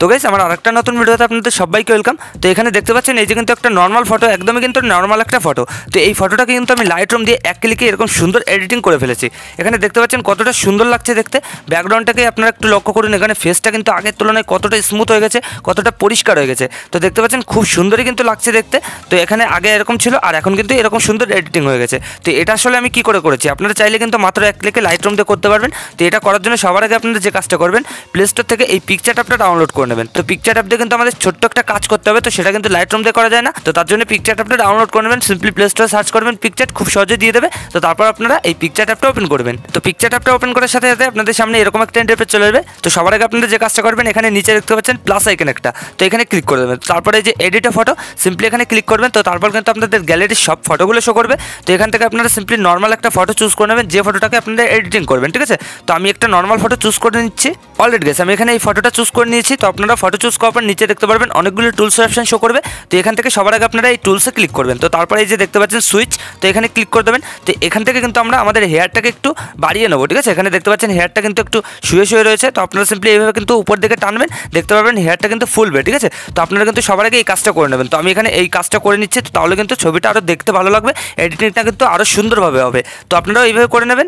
তো গাইস আমার আরেকটা নতুন ভিডিওতে আপনাদের সবাইকে ওয়েলকাম তো এখানে দেখতে পাচ্ছেন এই যে কিন্তু একটা নর্মাল ফটো একদমই কিন্তু নর্মাল একটা ফটো তো এই ফটোটাকে কিন্তু আমি লাইট রুম দিয়ে এক ক্লিকে এরকম সুন্দর এডিটিং করে ফেলেছি এখানে দেখতে পাচ্ছেন কতটা সুন্দর লাগছে দেখতে ব্যাকগ্রাউন্ডটাকে আপনারা একটু লক্ষ্য করুন এখানে ফেসটা কিন্তু আগের তুলনায় কতটা স্মুথ হয়ে গেছে কতটা পরিষ্কার হয়ে গেছে তো দেখতে পাচ্ছেন খুব সুন্দরই কিন্তু লাগছে দেখতে তো এখানে আগে এরকম ছিল আর এখন কিন্তু এরকম সুন্দর এডিটিং হয়ে গেছে তো এটা আসলে আমি কি করে করেছি আপনারা চাইলে কিন্তু মাত্র এক ক্লিকে লাইট রুম দিয়ে করতে পারবেন তো এটা করার জন্য সবার আগে আপনারা যে কাজটা করবেন প্লে স্টোর থেকে এই পিকচারটা আপনারা ডাউনলোড করুন নেবেন তো পিকচার দিয়ে কিন্তু আমাদের ছোট্ট একটা কাজ করতে হবে তো সেটা কিন্তু লাইট রুম দিয়ে করা যায় না তো তার জন্য পিকচার অ্যাপটা ডাউনলোড করে নেবেন সিম্পলি প্লে স্টোরে সার্চ করবেন পিকচার খুব সহজে দিয়ে দেবে তো তারপর আপনারা এই পিকচার অ্যাপটা ওপেন করবেন তো পিকচার অ্যাপটা ওপেন করার সাথে সাথে আপনাদের সামনে এরকম একটা ইন্টারপেজ চলে যাবে তো সবার আগে আপনারা যে কাজটা করবেন এখানে নিচে দেখতে পাচ্ছেন প্লাস আইকন একটা তো এখানে ক্লিক করে দেবেন তারপরে যে এ ফটো সিম্পলি এখানে ক্লিক করবেন তো তারপর কিন্তু আপনাদের গ্যালারির সব ফটোগুলো শো করবে তো এখান থেকে আপনারা সিম্পলি নর্মাল একটা ফটো চুজ করে নেবেন যে ফটোটাকে আপনারা এডিটিং করবেন ঠিক আছে তো আমি একটা নর্মাল ফটো চুজ করে নিচ্ছি অলরেডি গেছে আমি এখানে এই ফটোটা চুজ করে নিয়েছি তো আপনারা ফটো চুজ করার পর নিচে দেখতে পারবেন অনেকগুলো টুলস অপশান শো করবে তো এখান থেকে সবার আগে আপনারা এই টুলসে ক্লিক করবেন তো তারপরে এই যে দেখতে পাচ্ছেন সুইচ তো এখানে ক্লিক করে দেবেন তো এখান থেকে কিন্তু আমরা আমাদের হেয়ারটাকে একটু বাড়িয়ে নেবো ঠিক আছে এখানে দেখতে পাচ্ছেন হেয়ারটা কিন্তু একটু শুয়ে শুয়ে রয়েছে তো আপনারা সিম্পলি এইভাবে কিন্তু উপর দিকে টানবেন দেখতে পাবেন হেয়ারটা কিন্তু ফুলবে ঠিক আছে তো আপনারা কিন্তু সবার আগে এই কাজটা করে নেবেন তো আমি এখানে এই কাজটা করে নিচ্ছি তো তাহলে কিন্তু ছবিটা আরও দেখতে ভালো লাগবে এডিটিংটা কিন্তু আরও সুন্দরভাবে হবে তো আপনারাও এইভাবে করে নেবেন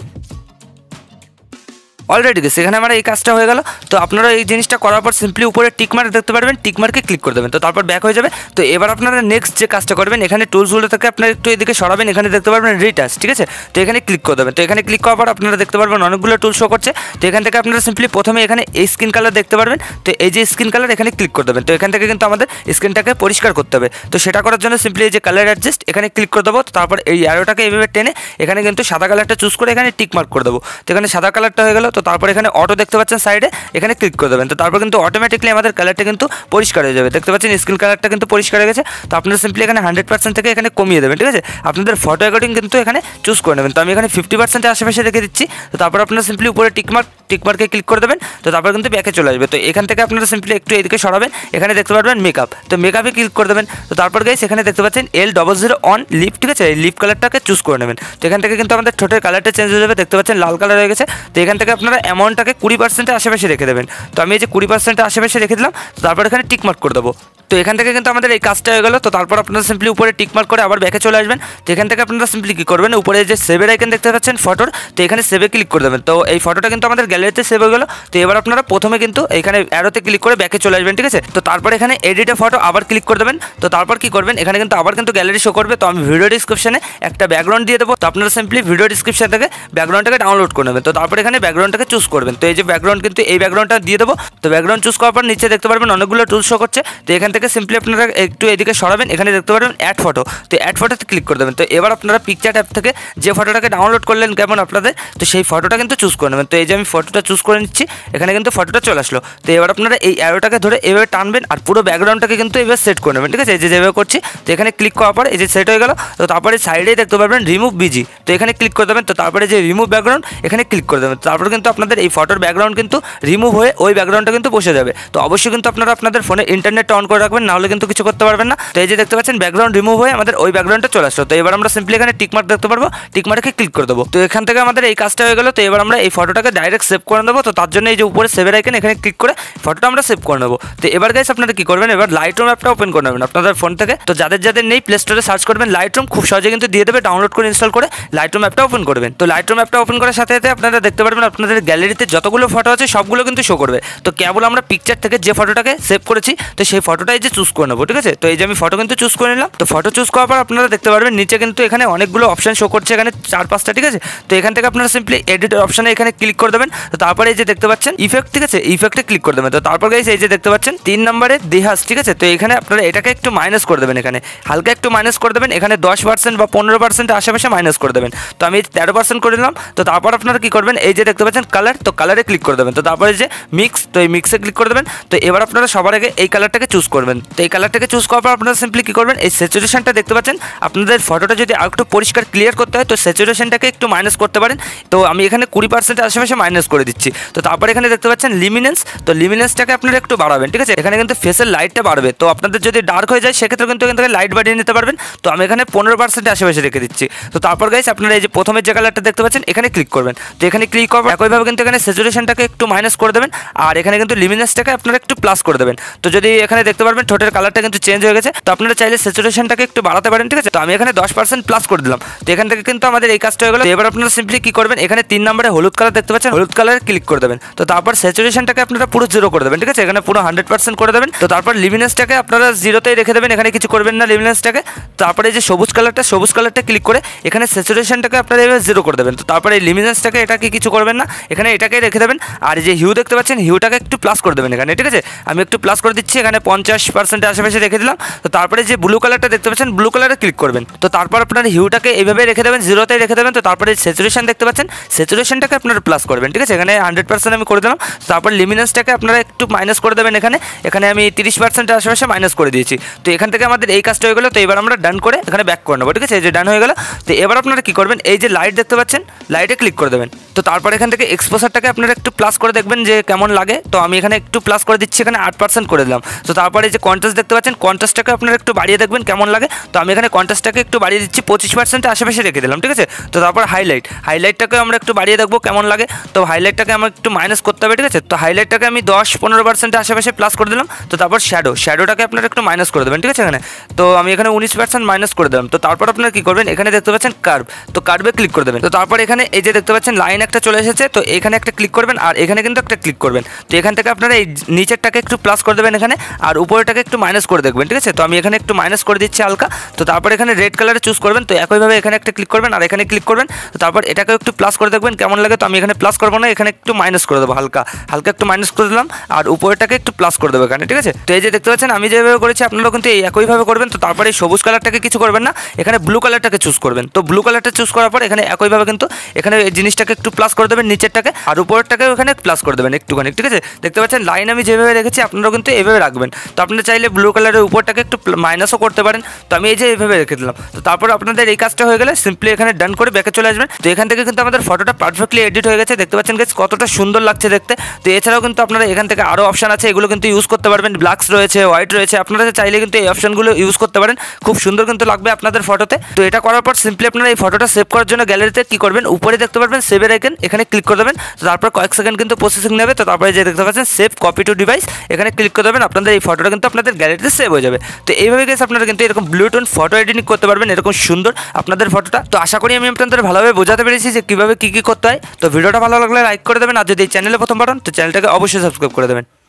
অলরেডি গেছে সেখানে আমার এই কাজটা হয়ে গেল তো আপনারা এই জিনিসটা করার পর সিম্পলি উপরে টিকমার্ক দেখতে পারবেন টিকমার্কে ক্লিক করে দেবেন তো তারপর ব্যাক হয়ে যাবে তো এবার আপনারা নেক্সট যে কাজটা করবেন এখানে টুলসগুলো থেকে আপনারা একটু এদিকে সরাবেন এখানে দেখতে পারবেন রিটাচ ঠিক আছে তো এখানে ক্লিক করে দেবেন তো এখানে ক্লিক করার পর আপনারা দেখতে পারবেন অনেকগুলো টুল শো করছে তো এখান থেকে আপনারা সিম্পলি প্রথমে এখানে এই স্কিন কালার দেখতে পারবেন তো এই যে স্কিন কালার এখানে ক্লিক করে দেবেন তো এখান থেকে কিন্তু আমাদের স্ক্রিনটাকে পরিষ্কার করতে হবে তো সেটা করার জন্য সিম্পলি এই যে কালার অ্যাডজাস্ট এখানে ক্লিক করে দেবো তারপর এই অ্যারোটাকে এভাবে টেনে এখানে কিন্তু সাদা কালারটা চুজ করে এখানে টিকমার্ক করে দেবো তো এখানে সাদা কালারটা হয়ে গেল তো তারপর এখানে অটো দেখতে পাচ্ছেন সাইডে এখানে ক্লিক করে দেবেন তো তারপর কিন্তু অটোমেটিকলি আমাদের কালারটা কিন্তু পরিষ্কার হয়ে যাবে দেখতে পাচ্ছেন স্ক্রিন কালারটা কিন্তু পরিষ্কার হয়ে গেছে তো আপনারা সিম্পলি এখানে হান্ড্রেড পার্সেন্ট থেকে এখানে কমিয়ে দেবেন ঠিক আছে আপনাদের ফটো অ্যাকর্ডিং কিন্তু এখানে চুজ করে নেবেন তো আমি এখানে ফিফটি পার্সেন্টের আশেপাশে রেখে দিচ্ছি তো তারপর আপনারা সিম্পলি উপরে টিকমার্ক টিকমার্কে ক্লিক করে দেবেন তো তারপর কিন্তু ব্যাকে চলে আসবে তো এখান থেকে আপনারা সিম্পলি একটু এদিকে সরাবেন এখানে দেখতে পারবেন মেকআপ তো মেকআপে ক্লিক করে দেবেন তো তারপর গাইস এখানে দেখতে পাচ্ছেন L double zero on lip ঠিক আছে এই লিপ কালারটাকে চুজ করে নেবেন তো এখান থেকে কিন্তু আমাদের ঠোঁটের কালারটা চেঞ্জ হয়ে যাবে দেখতে পাচ্ছেন লাল কালার হয়ে গেছে তো এখান থেকে আপনারা আপনারা অ্যামাউন্টটাকে কুড়ি পার্সেন্টের আশেপাশে রেখে দেবেন তো আমি এই যে কুড়ি পার্সেন্টের আশেপাশে রেখে দিলাম তারপর এখানে টিকমার্ক করে দেবো তো এখান থেকে কিন্তু আমাদের এই কাজটা হয়ে গেলো তো তারপর আপনারা সিম্পলি উপরে টিকমার্ক করে আবার ব্যাকে চলে আসবেন তো এখান থেকে আপনারা সিম্পলি কী করবেন উপরে যে সেভের আইকেন দেখতে পাচ্ছেন ফটোর তো এখানে সেভে ক্লিক করে দেবেন তো এই ফটোটা কিন্তু আমাদের গ্যালারিতে সেভ হয়ে গেলো তো এবার আপনারা প্রথমে কিন্তু এখানে অ্যারোতে ক্লিক করে ব্যাকে চলে আসবেন ঠিক আছে তো তারপর এখানে এডিটে ফটো আবার ক্লিক করে দেবেন তো তারপর কি করবেন এখানে কিন্তু আবার কিন্তু গ্যালারি শো করবে তো আমি ভিডিও ডিসক্রিপশনে একটা ব্যাকগ্রাউন্ড দিয়ে দেবো তো আপনারা সিম্পলি ভিডিও ডিসক্রিপশন থেকে ব্যাকগ্রাউন্ডটাকে ডাউনলোড করে নেবেন তো তারপর এখানে ব্যাকগ্রাউন্ড ব্যাকগ্রাউন্ডটাকে চুজ করবেন তো এই যে ব্যাকগ্রাউন্ড কিন্তু এই ব্যাকগ্রাউন্ডটা দিয়ে দেবো তো ব্যাকগ্রাউন্ড চুজ করার পর নিচে দেখতে পারবেন অনেকগুলো টুল শো করছে তো এখান থেকে সিম্পলি আপনারা একটু এদিকে সরাবেন এখানে দেখতে পারবেন অ্যাড ফটো তো অ্যাড ফটোতে ক্লিক করে দেবেন তো এবার আপনারা পিকচার অ্যাপ থেকে যে ফটোটাকে ডাউনলোড করলেন কেমন আপনাদের তো সেই ফটোটা কিন্তু চুজ করে নেবেন তো এই যে আমি ফটোটা চুজ করে নিচ্ছি এখানে কিন্তু ফটোটা চলে আসলো তো এবার আপনারা এই অ্যারোটাকে ধরে এভাবে টানবেন আর পুরো ব্যাকগ্রাউন্ডটাকে কিন্তু এবার সেট করে নেবেন ঠিক আছে এই যে যেভাবে করছি তো এখানে ক্লিক করার পর এই যে সেট হয়ে গেল তো তারপরে সাইডেই দেখতে পারবেন রিমুভ বিজি তো এখানে ক্লিক করে দেবেন তো তারপরে যে রিমুভ ব্যাকগ্রাউন্ড এখানে ক্লিক করে দেবেন তারপরে কিন্তু কিন্তু আপনাদের এই ফটোর ব্যাকগ্রাউন্ড কিন্তু রিমুভ হয়ে ওই ব্যাকগ্রাউন্ডটা কিন্তু বসে যাবে তো অবশ্যই কিন্তু আপনারা আপনাদের ফোনে ইন্টারনেটটা অন করে রাখবেন নাহলে কিন্তু কিছু করতে পারবেন না তো এই যে দেখতে পাচ্ছেন ব্যাকগ্রাউন্ড রিমুভ হয়ে আমাদের ওই ব্যাকগ্রাউন্ডটা চলে আসলো তো এবার আমরা সিম্পলি এখানে টিকমার্ক দেখতে পারবো টিকমার্কে ক্লিক করে দেবো তো এখান থেকে আমাদের এই কাজটা হয়ে গেলো তো এবার আমরা এই ফটোটাকে ডাইরেক্ট সেভ করে দেবো তো তার জন্য এই যে উপরে সেভের আইকেন এখানে ক্লিক করে ফটোটা আমরা সেভ করে নেবো তো এবার গাইস আপনারা কি করবেন এবার রুম অ্যাপটা ওপেন করে নেবেন আপনাদের ফোন থেকে তো যাদের যাদের নেই প্লে স্টোরে সার্চ করবেন লাইট রুম খুব সহজে কিন্তু দিয়ে দেবে ডাউনলোড করে ইনস্টল করে রুম অ্যাপটা ওপেন করবেন তো রুম অ্যাপটা ওপেন করার সাথে সাথে আপনারা দেখতে পারবেন আপনাদের আমাদের গ্যালারিতে যতগুলো ফটো আছে সবগুলো কিন্তু শো করবে তো কেবল আমরা পিকচার থেকে যে ফটোটাকে সেভ করেছি তো সেই ফটোটাই যে চুজ করে নেবো ঠিক আছে তো এই যে আমি ফটো কিন্তু চুজ করে নিলাম তো ফটো চুজ করার পর আপনারা দেখতে পারবেন নিচে কিন্তু এখানে অনেকগুলো অপশান শো করছে এখানে চার পাঁচটা ঠিক আছে তো এখান থেকে আপনারা সিম্পলি এডিট অপশানে এখানে ক্লিক করে দেবেন তো তারপরে এই যে দেখতে পাচ্ছেন ইফেক্ট ঠিক আছে ইফেক্টে ক্লিক করে দেবেন তো তারপর গাইছে এই যে দেখতে পাচ্ছেন তিন নম্বরে দেহাস ঠিক আছে তো এখানে আপনারা এটাকে একটু মাইনাস করে দেবেন এখানে হালকা একটু মাইনাস করে দেবেন এখানে দশ পার্সেন্ট বা পনেরো পার্সেন্ট আশেপাশে মাইনাস করে দেবেন তো আমি তেরো পার্সেন্ট করে নিলাম তো তারপর আপনারা কী করবেন এই যে দেখতে পাচ্ছেন অপশান কালার তো কালারে ক্লিক করে দেবেন তো তারপরে যে মিক্স তো এই মিক্সে ক্লিক করে দেবেন তো এবার আপনারা সবার আগে এই কালারটাকে চুজ করবেন তো এই কালারটাকে চুজ করার পর আপনারা সিম্পলি কী করবেন এই স্যাচুরেশনটা দেখতে পাচ্ছেন আপনাদের ফটোটা যদি আর একটু পরিষ্কার ক্লিয়ার করতে হয় তো স্যাচুরেশনটাকে একটু মাইনাস করতে পারেন তো আমি এখানে কুড়ি পার্সেন্টের আশেপাশে মাইনাস করে দিচ্ছি তো তারপরে এখানে দেখতে পাচ্ছেন লিমিনেন্স তো লিমিনেন্সটাকে আপনারা একটু বাড়াবেন ঠিক আছে এখানে কিন্তু ফেসের লাইটটা বাড়বে তো আপনাদের যদি ডার্ক হয়ে যায় সেক্ষেত্রে কিন্তু এখান থেকে লাইট বাড়িয়ে নিতে পারবেন তো আমি এখানে পনেরো পার্সেন্টের আশেপাশে রেখে দিচ্ছি তো তারপর গাইস আপনারা এই যে প্রথমের যে কালারটা দেখতে পাচ্ছেন এখানে ক্লিক করবেন তো এখানে ক্লিক করবেন এভাবে কিন্তু এখানে স্যাচুরেশনটাকে একটু মাইনাস করে দেবেন আর এখানে কিন্তু লিমিনেসটাকে আপনারা একটু প্লাস করে দেবেন তো যদি এখানে দেখতে পারবেন ঠোঁটের কালারটা কিন্তু চেঞ্জ হয়ে গেছে তো আপনারা চাইলে স্যাচুরেশনটাকে একটু বাড়াতে পারেন ঠিক আছে তো আমি এখানে দশ পার্সেন্ট প্লাস করে দিলাম তো এখান থেকে কিন্তু আমাদের এই কাজটা হয়ে গেল এবার আপনারা সিম্পলি কি করবেন এখানে তিন নম্বরে হলুদ কালার দেখতে পাচ্ছেন হলুদ কালার ক্লিক করে দেবেন তো তারপর স্যাচুরেশনটাকে আপনারা পুরো জিরো করে দেবেন ঠিক আছে এখানে পুরো হান্ড্রেড পার্সেন্ট করে দেবেন তো তারপর লিমিনেসটাকে আপনারা জিরোতেই রেখে দেবেন এখানে কিছু করবেন না লিমিনেসটাকে তারপরে যে সবুজ কালারটা সবুজ কালারটা ক্লিক করে এখানে স্যাচুরেশনটাকে আপনারা এবার জিরো করে দেবেন তো তারপরে এই লিমিনেসটাকে এটাকে কিছু করবেন না এখানে এটাকে রেখে দেবেন আর যে হিউ দেখতে পাচ্ছেন হিউটাকে একটু প্লাস করে দেবেন এখানে ঠিক আছে আমি একটু প্লাস করে দিচ্ছি এখানে পঞ্চাশ পার্সেন্টের আশেপাশে রেখে দিলাম তো তারপরে যে ব্লু কালারটা দেখতে পাচ্ছেন ব্লু কালারে ক্লিক করবেন তো তারপর আপনার হিউটাকে এইভাবে রেখে দেবেন জিরোতে রেখে দেবেন তো তারপরে স্যাচুরেশন দেখতে পাচ্ছেন স্যাচুরেশনটাকে আপনারা প্লাস করবেন ঠিক আছে এখানে হান্ড্রেড পার্সেন্ট আমি করে দিলাম তারপর লিমিনেন্সটাকে আপনারা একটু মাইনাস করে দেবেন এখানে এখানে আমি তিরিশ পার্সেন্টের আশেপাশে মাইনাস করে দিয়েছি তো এখান থেকে আমাদের এই কাজটা হয়ে গেলো তো এবার আমরা ডান করে এখানে ব্যাক করে নেবো ঠিক আছে এই যে ডান হয়ে গেলো তো এবার আপনারা কী করবেন এই যে লাইট দেখতে পাচ্ছেন লাইটে ক্লিক করে দেবেন তো তারপর এখান থেকে এক্সপোসারটাকে আপনারা একটু প্লাস করে দেখবেন যে কেমন লাগে তো আমি এখানে একটু প্লাস করে দিচ্ছি এখানে আট পার্সেন্ট করে দিলাম তো তারপরে যে কন্ট্রাস্ট দেখতে পাচ্ছেন কন্ট্রাস্টটাকে আপনারা একটু বাড়িয়ে দেখবেন কেমন লাগে তো আমি এখানে কন্ট্রাস্টটাকে একটু বাড়িয়ে দিচ্ছি পঁচিশ পার্সেন্টের আশেপাশে রেখে দিলাম ঠিক আছে তো তারপর হাইলাইট হাইলাইটটাকে আমরা একটু বাড়িয়ে দেখবো কেমন লাগে তো হাইলাইটটাকে আমার একটু মাইনাস করতে হবে ঠিক আছে তো হাইলাইটটাকে আমি দশ পনেরো পার্সেন্টের আশেপাশে প্লাস করে দিলাম তো তারপর শ্যাডো শ্যাডোটাকে আপনারা একটু মাইনাস করে দেবেন ঠিক আছে এখানে তো আমি এখানে উনিশ পার্সেন্ট মাইনাস করে দিলাম তো তারপর আপনারা কী করবেন এখানে দেখতে পাচ্ছেন কার্ভ তো কার্ভে ক্লিক করে দেবেন তো তারপর এখানে এই যে দেখতে পাচ্ছেন লাইন একটা চলে এসেছে তো এখানে একটা ক্লিক করবেন আর এখানে কিন্তু একটা ক্লিক করবেন তো এখান থেকে আপনারা এই নিচেরটাকে একটু প্লাস করে দেবেন এখানে আর উপরেটাকে একটু মাইনাস করে দেখবেন ঠিক আছে তো আমি এখানে একটু মাইনাস করে দিচ্ছি হালকা তো তারপর এখানে রেড কালারে চুজ করবেন তো একইভাবে এখানে একটা ক্লিক করবেন আর এখানে ক্লিক করবেন তো তারপর এটাকেও একটু প্লাস করে দেখবেন কেমন লাগে তো আমি এখানে প্লাস করবো না এখানে একটু মাইনাস করে দেবো হালকা হালকা একটু মাইনাস করে দিলাম আর উপরেটাকে একটু প্লাস করে দেবো এখানে ঠিক আছে তো এই যে দেখতে পাচ্ছেন আমি যেভাবে করেছি আপনারা কিন্তু এই একইভাবে করবেন তো তারপরে এই সবুজ কালারটাকে কিছু করবেন না এখানে ব্লু কালারটাকে চুজ করবেন তো ব্লু কালারটা চুজ করার পর এখানে একইভাবে কিন্তু এখানে এই জিনিসটাকে একটু প্লাস করে দেবেন নিচেরটাকে আর উপরেরটাকে ওখানে প্লাস করে দেবেন একটুখানি ঠিক আছে দেখতে পাচ্ছেন লাইন আমি যেভাবে রেখেছি আপনারাও কিন্তু এভাবে রাখবেন তো আপনারা চাইলে ব্লু কালারের উপরটাকে একটু মাইনাসও করতে পারেন তো আমি এই যে এভাবে রেখে দিলাম তো তারপর আপনাদের এই কাজটা হয়ে গেলে সিম্পলি এখানে ডান করে ব্যাকে চলে আসবেন তো এখান থেকে কিন্তু আমাদের ফটোটা পারফেক্টলি এডিট হয়ে গেছে দেখতে পাচ্ছেন গেছে কতটা সুন্দর লাগছে দেখতে তো এছাড়াও কিন্তু আপনারা এখান থেকে আরও অপশান আছে এগুলো কিন্তু ইউজ করতে পারবেন ব্ল্যাক্স রয়েছে হোয়াইট রয়েছে আপনারা চাইলে কিন্তু এই অপশানগুলো ইউজ করতে পারেন খুব সুন্দর কিন্তু লাগবে আপনাদের ফটোতে তো এটা করার পর সিম্পলি আপনারা এই ফটোটা সেভ করার জন্য গ্যালারিতে কী করবেন উপরে দেখতে পারবেন সেভের সেকেন্ড এখানে ক্লিক করে দেবেন তো তারপর কয়েক সেকেন্ড কিন্তু প্রসেসিং নেবে তো তারপরে যে দেখতে পাচ্ছেন সেভ কপি টু ডিভাইস এখানে ক্লিক করে দেবেন আপনাদের এই ফটোটা কিন্তু আপনাদের গ্যালারিতে সেভ হয়ে যাবে তো এইভাবে গেছে আপনারা কিন্তু এরকম ব্লু ফটো এডিটিং করতে পারবেন এরকম সুন্দর আপনাদের ফটোটা তো আশা করি আমি আপনাদের ভালোভাবে বোঝাতে পেরেছি যে কীভাবে কী কী করতে হয় তো ভিডিওটা ভালো লাগলে লাইক করে দেবেন আর যদি এই চ্যানেলে প্রথম পাঠান তো চ্যানেলটাকে অবশ্যই সাবস্ক্রাইব করে দেবেন